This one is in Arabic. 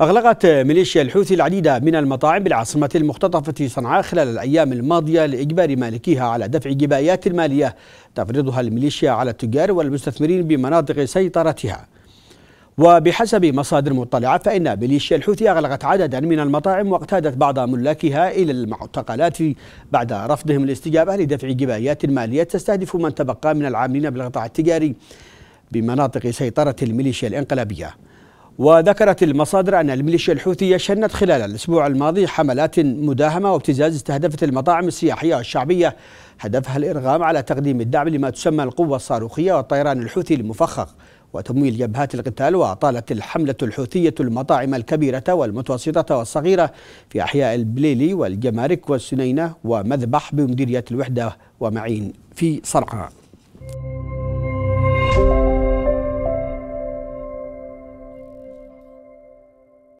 أغلقت ميليشيا الحوثي العديد من المطاعم بالعاصمة المختطفة صنعاء خلال الأيام الماضية لإجبار مالكيها على دفع جبايات مالية تفرضها الميليشيا على التجار والمستثمرين بمناطق سيطرتها وبحسب مصادر مطلعة فإن ميليشيا الحوثي أغلقت عددا من المطاعم واقتادت بعض ملاكها إلى المعتقلات بعد رفضهم الاستجابة لدفع جبايات مالية تستهدف من تبقى من العاملين بالقطاع التجاري بمناطق سيطرة الميليشيا الانقلابية وذكرت المصادر أن الميليشيا الحوثية شنت خلال الأسبوع الماضي حملات مداهمة وابتزاز استهدفت المطاعم السياحية والشعبية هدفها الإرغام على تقديم الدعم لما تسمى القوة الصاروخية والطيران الحوثي المفخخ وتمويل جبهات القتال وأطالت الحملة الحوثية المطاعم الكبيرة والمتوسطة والصغيرة في أحياء البليلي والجمارك والسنينة ومذبح بمديرية الوحدة ومعين في صنعاء